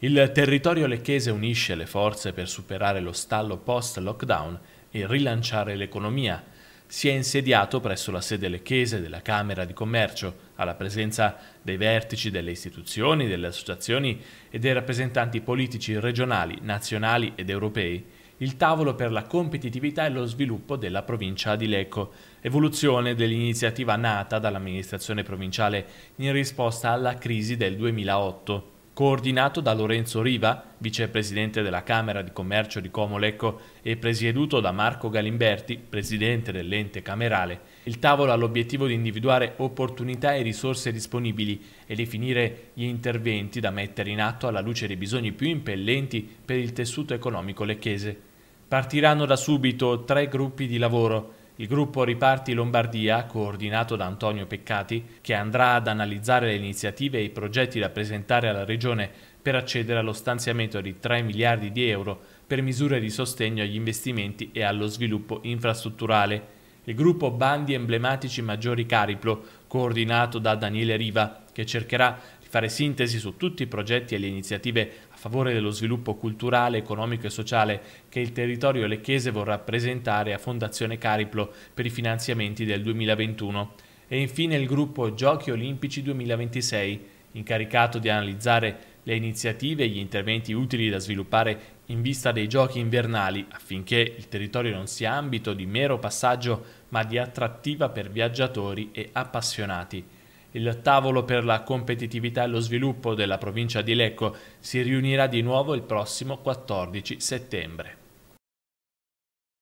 Il territorio lecchese unisce le forze per superare lo stallo post-lockdown e rilanciare l'economia. Si è insediato presso la sede lecchese della Camera di Commercio, alla presenza dei vertici delle istituzioni, delle associazioni e dei rappresentanti politici regionali, nazionali ed europei, il tavolo per la competitività e lo sviluppo della provincia di Lecco, evoluzione dell'iniziativa nata dall'amministrazione provinciale in risposta alla crisi del 2008 coordinato da Lorenzo Riva, vicepresidente della Camera di Commercio di Comolecco e presieduto da Marco Galimberti, presidente dell'ente camerale, il tavolo ha l'obiettivo di individuare opportunità e risorse disponibili e definire gli interventi da mettere in atto alla luce dei bisogni più impellenti per il tessuto economico lecchese. Partiranno da subito tre gruppi di lavoro il gruppo Riparti Lombardia, coordinato da Antonio Peccati, che andrà ad analizzare le iniziative e i progetti da presentare alla Regione per accedere allo stanziamento di 3 miliardi di euro per misure di sostegno agli investimenti e allo sviluppo infrastrutturale il gruppo Bandi Emblematici Maggiori Cariplo, coordinato da Daniele Riva, che cercherà di fare sintesi su tutti i progetti e le iniziative a favore dello sviluppo culturale, economico e sociale che il territorio lecchese vorrà presentare a Fondazione Cariplo per i finanziamenti del 2021. E infine il gruppo Giochi Olimpici 2026, incaricato di analizzare le iniziative e gli interventi utili da sviluppare in vista dei giochi invernali affinché il territorio non sia ambito di mero passaggio ma di attrattiva per viaggiatori e appassionati. Il tavolo per la competitività e lo sviluppo della provincia di Lecco si riunirà di nuovo il prossimo 14 settembre.